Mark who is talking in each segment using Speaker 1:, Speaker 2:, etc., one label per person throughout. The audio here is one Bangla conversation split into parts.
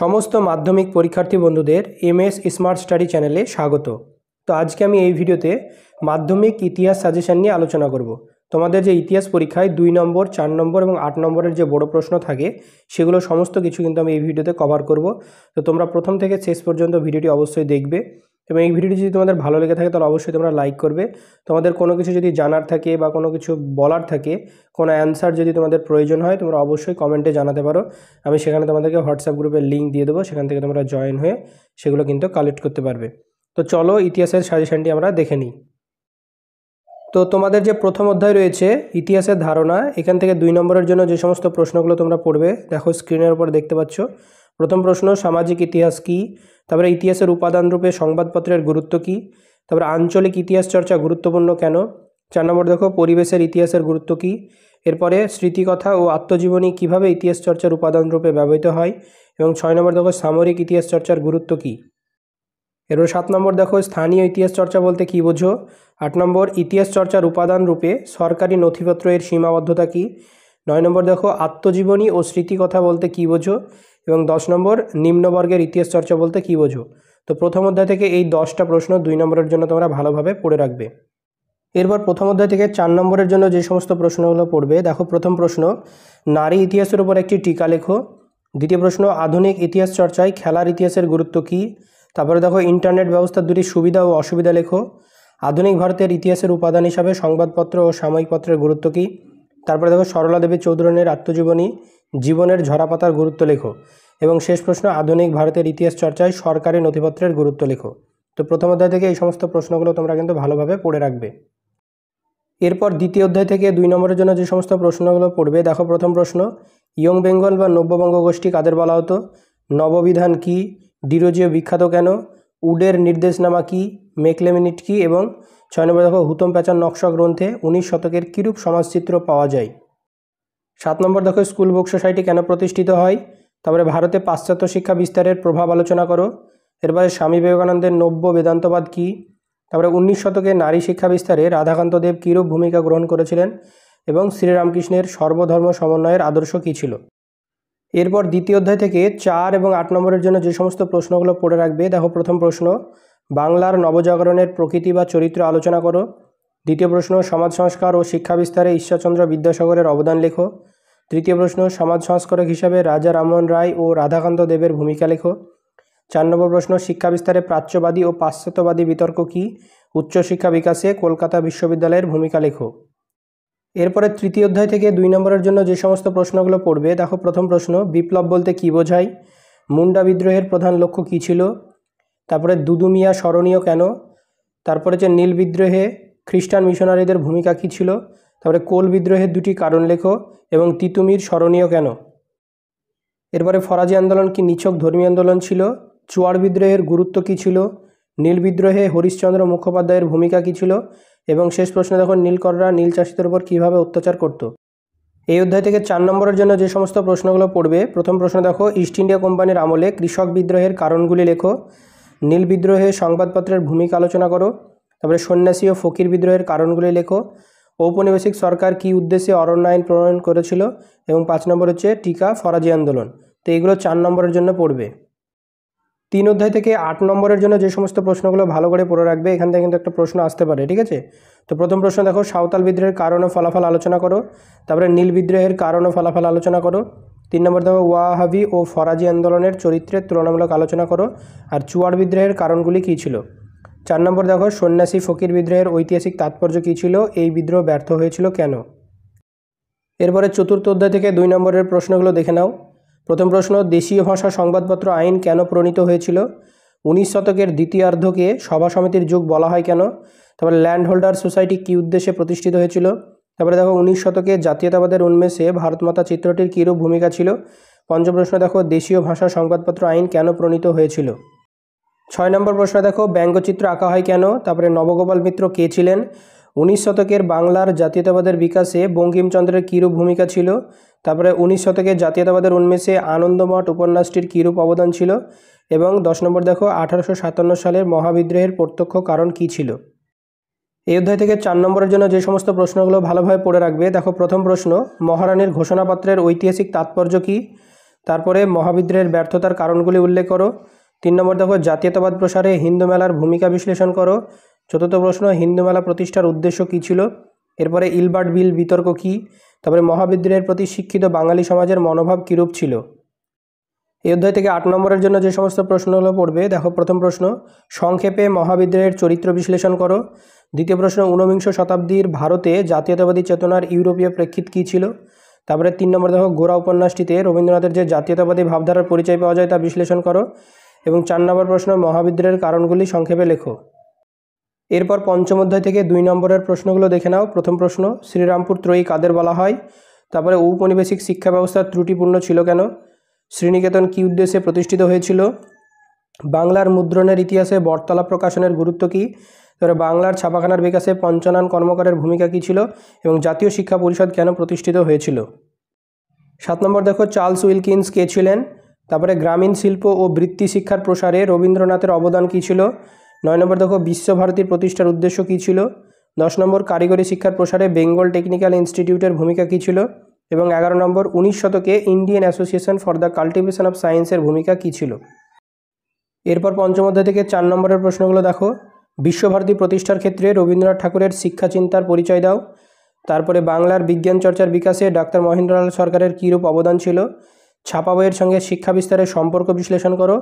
Speaker 1: সমস্ত মাধ্যমিক পরীক্ষার্থী বন্ধুদের এমএস স্মার্ট স্টাডি চ্যানেলে স্বাগত তো আজকে আমি এই ভিডিওতে মাধ্যমিক ইতিহাস সাজেশন নিয়ে আলোচনা করব তোমাদের যে ইতিহাস পরীক্ষায় দুই নম্বর চার নম্বর এবং আট নম্বরের যে বড় প্রশ্ন থাকে সেগুলো সমস্ত কিছু কিন্তু আমি এই ভিডিওতে কভার করব তো তোমরা প্রথম থেকে শেষ পর্যন্ত ভিডিওটি অবশ্যই দেখবে এবং এই ভিডিওটি যদি তোমাদের ভালো লেগে থাকে তাহলে অবশ্যই তোমরা লাইক করবে তোমাদের কোনো কিছু যদি জানার থাকে বা কোনো কিছু বলার থাকে কোনো অ্যান্সার যদি তোমাদের প্রয়োজন হয় তোমরা অবশ্যই কমেন্টে জানাতে পারো আমি সেখানে তোমাদেরকে হোয়াটসঅ্যাপ গ্রুপের লিঙ্ক দিয়ে দেবো সেখান থেকে তোমরা জয়েন হয়ে সেগুলো কিন্তু কালেক্ট করতে পারবে তো চলো ইতিহাসের সাজেশানটি আমরা দেখে নিই তো তোমাদের যে প্রথম অধ্যায় রয়েছে ইতিহাসের ধারণা এখান থেকে দুই নম্বরের জন্য যে সমস্ত প্রশ্নগুলো তোমরা পড়বে দেখো স্ক্রিনের উপর দেখতে পাচ্ছ প্রথম প্রশ্ন সামাজিক ইতিহাস কি তারপরে ইতিহাসের উপাদান রূপে সংবাদপত্রের গুরুত্ব কি তারপরে আঞ্চলিক ইতিহাস চর্চা গুরুত্বপূর্ণ কেন চার নম্বর দেখো পরিবেশের ইতিহাসের গুরুত্ব কী এরপরে স্মৃতিকথা ও আত্মজীবনী কিভাবে ইতিহাস চর্চার উপাদান রূপে ব্যবহৃত হয় এবং ছয় নম্বর দেখো সামরিক ইতিহাস চর্চার গুরুত্ব কী এরপর সাত নম্বর দেখো স্থানীয় ইতিহাস চর্চা বলতে কী বোঝো আট নম্বর ইতিহাস চর্চার উপাদান রূপে সরকারি নথিপত্র এর সীমাবদ্ধতা কী নয় নম্বর দেখো আত্মজীবনী ও স্মৃতিকথা বলতে কী বোঝো এবং দশ নম্বর নিম্নবর্গের ইতিহাস চর্চা বলতে কী বোঝো তো প্রথম অধ্যায় থেকে এই দশটা প্রশ্ন দুই নম্বরের জন্য তোমরা ভালোভাবে পড়ে রাখবে এরপর প্রথম অধ্যায় থেকে চার নম্বরের জন্য যে সমস্ত প্রশ্নগুলো পড়বে দেখো প্রথম প্রশ্ন নারী ইতিহাসের উপর একটি টিকা লেখো দ্বিতীয় প্রশ্ন আধুনিক ইতিহাস চর্চায় খেলার ইতিহাসের গুরুত্ব কী তারপরে দেখো ইন্টারনেট ব্যবস্থার দুটি সুবিধা ও অসুবিধা লেখো আধুনিক ভারতের ইতিহাসের উপাদান হিসাবে সংবাদপত্র ও সাময়িকপত্রের গুরুত্ব কী তারপরে দেখো সরলা দেবী চৌধুরীর আত্মজীবনী জীবনের ঝরাপাতার গুরুত্ব লেখো এবং শেষ প্রশ্ন আধুনিক ভারতের ইতিহাস চর্চায় সরকারি নথিপত্রের গুরুত্ব লেখো তো প্রথম অধ্যায় থেকে এই সমস্ত প্রশ্নগুলো তোমরা কিন্তু ভালোভাবে পড়ে রাখবে এরপর দ্বিতীয় অধ্যায় থেকে দুই নম্বরের জন্য যে সমস্ত প্রশ্নগুলো পড়বে দেখো প্রথম প্রশ্ন ইয়ং বেঙ্গল বা নব্যবঙ্গ গোষ্ঠী কাদের বলা হতো নববিধান কি ডিরোজিও বিখ্যাত কেন উডের নির্দেশনামা কি মেকলেমিনিট কি এবং ছয় নম্বর দেখো হুতম প্যাচার নকশা গ্রন্থে উনিশ শতকের কিরূপ সমাজচিত্র পাওয়া যায় সাত নম্বর দেখো স্কুল বুক সোসাইটি কেন প্রতিষ্ঠিত হয় তারপরে ভারতে পাশ্চাত্য শিক্ষা বিস্তারের প্রভাব আলোচনা করো এরপরে স্বামী বিবেকানন্দের নব্য বেদান্তবাদ কী তারপরে উনিশ শতকে নারী শিক্ষা বিস্তারে রাধাকান্ত দেব কীরূপ ভূমিকা গ্রহণ করেছিলেন এবং শ্রীরামকৃষ্ণের সর্বধর্ম সমন্বয়ের আদর্শ কী ছিল এরপর দ্বিতীয় অধ্যায় থেকে চার এবং আট নম্বরের জন্য যে সমস্ত প্রশ্নগুলো পড়ে রাখবে দেখো প্রথম প্রশ্ন বাংলার নবজাগরণের প্রকৃতি বা চরিত্র আলোচনা করো দ্বিতীয় প্রশ্ন সমাজ সংস্কার ও শিক্ষা বিস্তারে ঈশ্বরচন্দ্র বিদ্যাসাগরের অবদান লেখো তৃতীয় প্রশ্ন সমাজ সংস্কারক হিসাবে রাজা রামমোহন রায় ও রাধাকান্ত দেবের ভূমিকা লেখো চার নম্বর প্রশ্ন শিক্ষা বিস্তারে প্রাচ্যবাদী ও পাশ্চাত্যবাদী বিতর্ক কী উচ্চশিক্ষা বিকাশে কলকাতা বিশ্ববিদ্যালয়ের ভূমিকা লেখো এরপরে তৃতীয় অধ্যায় থেকে দুই নম্বরের জন্য যে সমস্ত প্রশ্নগুলো পড়বে দেখো প্রথম প্রশ্ন বিপ্লব বলতে কী বোঝায় মুন্ডা বিদ্রোহের প্রধান লক্ষ্য কী ছিল তারপরে দুদুমিয়া স্মরণীয় কেন তারপরে যে নীল বিদ্রোহে খ্রিস্টান মিশনারিদের ভূমিকা কী ছিল তারপরে কোল বিদ্রোহের দুটি কারণ লেখো এবং তিতুমির স্মরণীয় কেন এরপরে ফরাজি আন্দোলন কি নিছক ধর্মীয় আন্দোলন ছিল চুয়ার বিদ্রোহের গুরুত্ব কী ছিল নীল বিদ্রোহে হরিশ্চন্দ্র মুখোপাধ্যায়ের ভূমিকা কী ছিল এবং শেষ প্রশ্ন দেখো নীলকররা নীল চাষিদের উপর কীভাবে অত্যাচার করত এই অধ্যায় থেকে চার নম্বরের জন্য যে সমস্ত প্রশ্নগুলো পড়বে প্রথম প্রশ্ন দেখো ইস্ট ইন্ডিয়া কোম্পানির আমলে কৃষক বিদ্রোহের কারণগুলি লেখো নীল বিদ্রোহে সংবাদপত্রের ভূমিকা আলোচনা করো তারপরে সন্ন্যাসী ও ফকির বিদ্রোহের কারণগুলি লেখো ঔপনিবেশিক সরকার কি উদ্দেশ্যে অরণ্য আইন প্রণয়ন করেছিল এবং পাঁচ নম্বর হচ্ছে টিকা ফরাজি আন্দোলন তো এগুলো চার নম্বরের জন্য পড়বে তিন অধ্যায় থেকে আট নম্বরের জন্য যে সমস্ত প্রশ্নগুলো ভালো করে পড়ে রাখবে এখান থেকে কিন্তু একটা প্রশ্ন আসতে পারে ঠিক আছে তো প্রথম প্রশ্ন দেখো সাঁওতাল বিদ্রোহের কারণ ও ফলাফল আলোচনা করো তারপরে নীল বিদ্রোহের কারণ ও ফলাফল আলোচনা করো তিন নম্বর দেখো ওয়াহাবি ও ফরাজি আন্দোলনের চরিত্রের তুলনামূলক আলোচনা করো আর চুয়ার বিদ্রোহের কারণগুলি কী ছিল চার নম্বর দেখো সন্ন্যাসী ফকির বিদ্রোহের ঐতিহাসিক তাৎপর্য কী ছিল এই বিদ্রোহ ব্যর্থ হয়েছিল কেন এরপরে চতুর্থ অধ্যায় থেকে দুই নম্বরের প্রশ্নগুলো দেখে নাও প্রথম প্রশ্ন দেশীয় ভাষা সংবাদপত্র আইন কেন প্রণীত হয়েছিল উনিশ শতকের দ্বিতীয়ার্ধকে সভা সমিতির যুগ বলা হয় কেন তারপরে ল্যান্ড হোল্ডার সোসাইটি কী উদ্দেশ্যে প্রতিষ্ঠিত হয়েছিল তারপরে দেখো উনিশ শতকে জাতীয়তাবাদের উন্মেষে ভারতমাতা চিত্রটির কীরূপ ভূমিকা ছিল পঞ্চম প্রশ্ন দেখো দেশীয় ভাষা সংবাদপত্র আইন কেন প্রণীত হয়েছিল ছয় নম্বর প্রশ্ন দেখো ব্যঙ্গচিত্র আঁকা হয় কেন তারপরে নবগোপাল মিত্র কে ছিলেন উনিশ শতকের বাংলার জাতীয়তাবাদের বিকাশে বঙ্কিমচন্দ্রের কীরূপ ভূমিকা ছিল তারপরে উনিশ শতকের জাতীয়তাবাদের উন্মেষে আনন্দমঠ উপন্যাসটির কীরূপ অবদান ছিল এবং দশ নম্বর দেখো আঠারোশো সাতান্ন সালের মহাবিদ্রোহের প্রত্যক্ষ কারণ কি ছিল এই অধ্যায় থেকে চার নম্বরের জন্য যে সমস্ত প্রশ্নগুলো ভালোভাবে পড়ে রাখবে দেখো প্রথম প্রশ্ন মহারানীর ঘোষণাপত্রের ঐতিহাসিক তাৎপর্য কী তারপরে মহাবিদ্রোহের ব্যর্থতার কারণগুলি উল্লেখ করো তিন নম্বর দেখো জাতীয়তাবাদ প্রসারে হিন্দু মেলার ভূমিকা বিশ্লেষণ করো চতুর্থ প্রশ্ন হিন্দু মেলা প্রতিষ্ঠার উদ্দেশ্য কী ছিল এরপরে ইলবার্ট বিল বিতর্ক কী তারপরে মহাবিদ্রোহের প্রতি শিক্ষিত বাঙালি সমাজের মনোভাব কীরূপ ছিল এই অধ্যায় থেকে আট নম্বরের জন্য যে সমস্ত প্রশ্নগুলো পড়বে দেখো প্রথম প্রশ্ন সংক্ষেপে মহাবিদ্রোহের চরিত্র বিশ্লেষণ করো দ্বিতীয় প্রশ্ন ঊনবিংশ শতাব্দীর ভারতে জাতীয়তাবাদী চেতনার ইউরোপীয় প্রেক্ষিত কী ছিল তারপরে তিন নম্বর দেখো গোরা উপন্যাসটিতে রবীন্দ্রনাথের যে জাতীয়তাবাদী ভাবধারার পরিচয় পাওয়া যায় তা বিশ্লেষণ করো এবং চার নম্বর প্রশ্ন মহাবিদ্রোহের কারণগুলি সংক্ষেপে লেখো এরপর পঞ্চম অধ্যায় থেকে দুই নম্বরের প্রশ্নগুলো দেখে নাও প্রথম প্রশ্ন শ্রীরামপুর ত্রয়ী কাদের বলা হয় তারপরে ঔপনিবেশিক শিক্ষা ব্যবস্থা ত্রুটিপূর্ণ ছিল কেন শ্রীনিকেতন কী উদ্দেশ্যে প্রতিষ্ঠিত হয়েছিল বাংলার মুদ্রণের ইতিহাসে বর্তলা প্রকাশনের গুরুত্ব কী তারপরে বাংলার ছাপাখানার বিকাশে পঞ্চনান কর্মকারের ভূমিকা কী ছিল এবং জাতীয় শিক্ষা পরিষদ কেন প্রতিষ্ঠিত হয়েছিল সাত নম্বর দেখো চার্লস উইলকিন্স কে ছিলেন তারপরে গ্রামীণ শিল্প ও বৃত্তি শিক্ষার প্রসারে রবীন্দ্রনাথের অবদান কী ছিল নয় নম্বর দেখো বিশ্বভারতীর প্রতিষ্ঠার উদ্দেশ্য কী ছিল দশ নম্বর কারিগরি শিক্ষার প্রসারে বেঙ্গল টেকনিক্যাল ইনস্টিটিউটের ভূমিকা কী ছিল এবং এগারো নম্বর উনিশ শতকে Indian Association for the Cultivation of সায়েন্সের ভূমিকা কী ছিল এরপর পঞ্চম অধ্যায় থেকে চার নম্বরের প্রশ্নগুলো দেখো বিশ্বভারতী প্রতিষ্ঠার ক্ষেত্রে রবীন্দ্রনাথ ঠাকুরের শিক্ষা চিন্তার পরিচয় দাও তারপরে বাংলার বিজ্ঞান চর্চার বিকাশে ডাক্তার মহেন্দ্রলাল সরকারের কীরূপ অবদান ছিল ছাপা বইয়ের সঙ্গে শিক্ষা বিস্তারের সম্পর্ক বিশ্লেষণ করো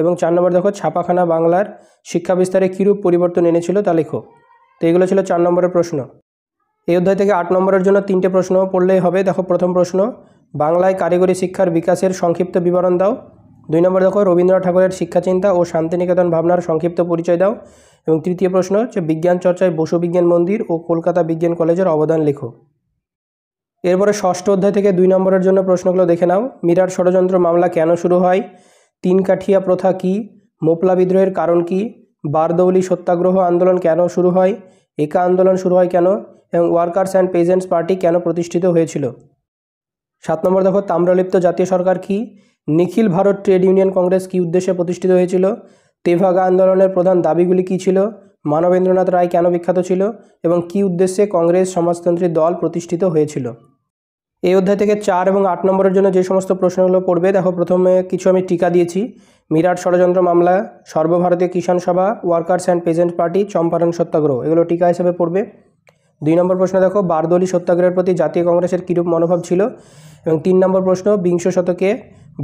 Speaker 1: এবং চার নম্বর দেখো ছাপাখানা বাংলার শিক্ষা বিস্তারে কীরূপ পরিবর্তন এনেছিল তা লেখো তো এগুলো ছিল চার নম্বরের প্রশ্ন এই অধ্যায় থেকে আট নম্বরের জন্য তিনটে প্রশ্ন পড়লেই হবে দেখো প্রথম প্রশ্ন বাংলায় কারিগরি শিক্ষার বিকাশের সংক্ষিপ্ত বিবরণ দাও দুই নম্বর দেখো রবীন্দ্রনাথ ঠাকুরের শিক্ষাচিন্তা ও শান্তিনিকেতন ভাবনার সংক্ষিপ্ত পরিচয় দাও এবং তৃতীয় প্রশ্ন হচ্ছে বিজ্ঞান চর্চায় বসু বিজ্ঞান মন্দির ও কলকাতা বিজ্ঞান কলেজের অবদান লেখো এরপরে ষষ্ঠ অধ্যায় থেকে দুই নম্বরের জন্য প্রশ্নগুলো দেখে নাও মিরার ষড়যন্ত্র মামলা কেন শুরু হয় তিন কাঠিয়া প্রথা কি মোপলা বিদ্রোহের কারণ কি বারদৌলি সত্যাগ্রহ আন্দোলন কেন শুরু হয় একা আন্দোলন শুরু হয় কেন এবং ওয়ার্কার্স অ্যান্ড পেজেন্টস পার্টি কেন প্রতিষ্ঠিত হয়েছিল সাত নম্বর দেখো তাম্রলিপ্ত জাতীয় সরকার কি নিখিল ভারত ট্রেড ইউনিয়ন কংগ্রেস কি উদ্দেশ্যে প্রতিষ্ঠিত হয়েছিল তেভাগা আন্দোলনের প্রধান দাবিগুলি কী ছিল মানবেন্দ্রনাথ রায় কেন বিখ্যাত ছিল এবং কি উদ্দেশ্যে কংগ্রেস সমাজতন্ত্রী দল প্রতিষ্ঠিত হয়েছিল এই অধ্যায় থেকে চার এবং আট নম্বরের জন্য যে সমস্ত প্রশ্নগুলো পড়বে দেখো প্রথমে কিছু আমি টিকা দিয়েছি মিরাট ষড়যন্ত্র মামলা সর্বভারতীয় Kisan Sabha workers and peasant party Champaran Satyagraha এগুলো টিকা হিসেবে পড়বে দুই নম্বর প্রশ্ন দেখো বারদলি সত্যাগ্রহের প্রতি জাতীয় কংগ্রেসের কীরূপ মনোভাব ছিল এবং তিন নম্বর প্রশ্ন বিংশ শতকে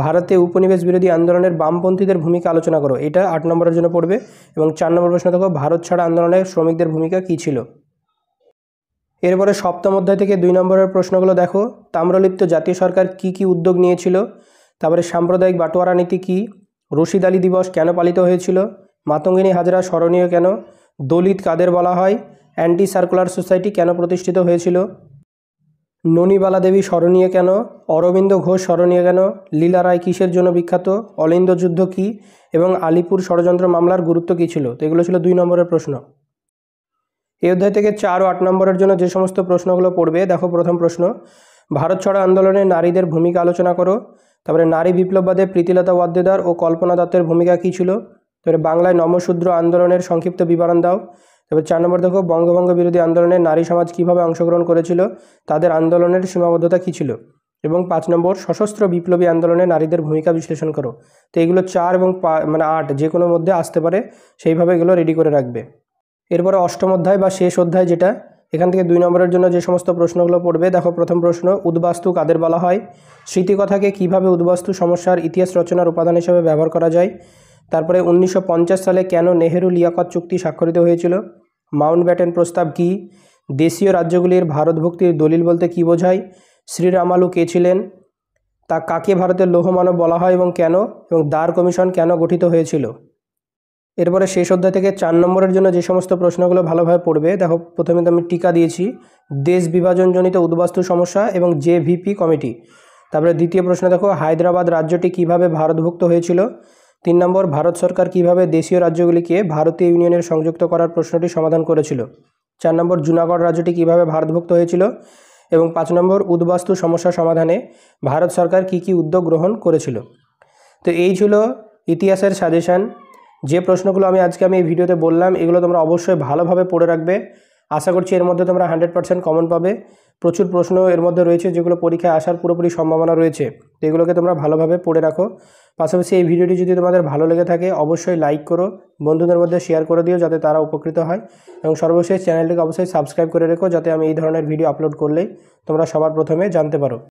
Speaker 1: ভারতে উপনিবেশ বিরোধী আন্দোলনের বামপন্থীদের ভূমিকা আলোচনা করো এটা আট নম্বরের জন্য পড়বে এবং চার নম্বর প্রশ্ন দেখো ভারত ছাড়া আন্দোলনে শ্রমিকদের ভূমিকা কী ছিল এরপরে সপ্তম অধ্যায় থেকে দুই নম্বরের প্রশ্নগুলো দেখো তাম্রলিপ্ত জাতীয় সরকার কি কি উদ্যোগ নিয়েছিল তারপরে সাম্প্রদায়িক বাটোয়ারা নীতি কী রশিদ আলী দিবস কেন পালিত হয়েছিল মাতঙ্গিনী হাজরা স্মরণীয় কেন দলিত কাদের বলা হয় অ্যান্টি সার্কুলার সোসাইটি কেন প্রতিষ্ঠিত হয়েছিল ননীবালা দেবী স্মরণীয় কেন অরবিন্দ ঘোষ স্মরণীয় কেন লীলা রায় কিসের জন্য বিখ্যাত অলিন্দ যুদ্ধ কী এবং আলিপুর ষড়যন্ত্র মামলার গুরুত্ব কী ছিল তো এগুলো ছিল দুই নম্বরের প্রশ্ন এই অধ্যায় থেকে চার ও আট নম্বরের জন্য যে সমস্ত প্রশ্নগুলো পড়বে দেখো প্রথম প্রশ্ন ভারত ছড়া আন্দোলনে নারীদের ভূমিকা আলোচনা করো তারপরে নারী বিপ্লববাদে প্রীতিলতা ওয়াদ্যদার ও কল্পনা দত্তের ভূমিকা কী ছিল তারপরে বাংলায় নমশূদ্র আন্দোলনের সংক্ষিপ্ত বিবরণ দাও তারপরে চার নম্বর দেখো বঙ্গভঙ্গ বিরোধী আন্দোলনে নারী সমাজ কীভাবে অংশগ্রহণ করেছিল তাদের আন্দোলনের সীমাবদ্ধতা কী ছিল এবং পাঁচ নম্বর সশস্ত্র বিপ্লবী আন্দোলনে নারীদের ভূমিকা বিশ্লেষণ করো তো এগুলো চার এবং মানে আট যে কোনো মধ্যে আসতে পারে সেইভাবে এগুলো রেডি করে রাখবে এরপরে অষ্টম অধ্যায় বা শেষ অধ্যায় যেটা এখান থেকে দুই নম্বরের জন্য যে সমস্ত প্রশ্নগুলো পড়বে দেখো প্রথম প্রশ্ন উদ্বাস্তু কাদের বলা হয় স্মৃতিকথাকে কিভাবে উদ্বাস্তু সমস্যার ইতিহাস রচনার উপাদান হিসেবে ব্যবহার করা যায় তারপরে উনিশশো সালে কেন নেহেরু লিয়াকত চুক্তি স্বাক্ষরিত হয়েছিল মাউন্ট ব্যাটেন প্রস্তাব কি দেশীয় রাজ্যগুলির ভারতভক্তির দলিল বলতে কী বোঝায় শ্রীরামালু কে ছিলেন তা কাকে ভারতের লৌহমানব বলা হয় এবং কেন এবং দ্বার কমিশন কেন গঠিত হয়েছিল এরপরে শেষ অধ্যায় থেকে চার নম্বরের জন্য যে সমস্ত প্রশ্নগুলো ভালোভাবে পড়বে দেখো প্রথমে তো আমি টিকা দিয়েছি দেশ বিভাজনজনিত উদ্বাস্তু সমস্যা এবং জেভিপি কমিটি তারপরে দ্বিতীয় প্রশ্ন দেখো হায়দ্রাবাদ রাজ্যটি কিভাবে ভারতভুক্ত হয়েছিল তিন নম্বর ভারত সরকার কিভাবে দেশীয় রাজ্যগুলিকে ভারতীয় ইউনিয়নের সংযুক্ত করার প্রশ্নটি সমাধান করেছিল চার নম্বর জুনাগড় রাজ্যটি কিভাবে ভারতভুক্ত হয়েছিল এবং পাঁচ নম্বর উদ্বাস্তু সমস্যা সমাধানে ভারত সরকার কি কি উদ্যোগ গ্রহণ করেছিল তো এই ছিল ইতিহাসের সাজেশান যে প্রশ্নগুলো আমি আজকে আমি এই ভিডিওতে বললাম এগুলো তোমরা অবশ্যই ভালোভাবে পড়ে রাখবে আশা করছি এর মধ্যে তোমরা হান্ড্রেড পার্সেন্ট কমন পাবে প্রচুর প্রশ্ন এর মধ্যে রয়েছে যেগুলো পরীক্ষায় আসার পুরোপুরি সম্ভাবনা রয়েছে তো এগুলোকে তোমরা ভালোভাবে পড়ে রাখো পাশাপাশি এই ভিডিওটি যদি তোমাদের ভালো লেগে থাকে অবশ্যই লাইক করো বন্ধুদের মধ্যে শেয়ার করে দিও যাতে তারা উপকৃত হয় এবং সর্বশেষ চ্যানেলটিকে অবশ্যই সাবস্ক্রাইব করে রেখো যাতে আমি এই ধরনের ভিডিও আপলোড করলেই তোমরা সবার প্রথমে জানতে পারো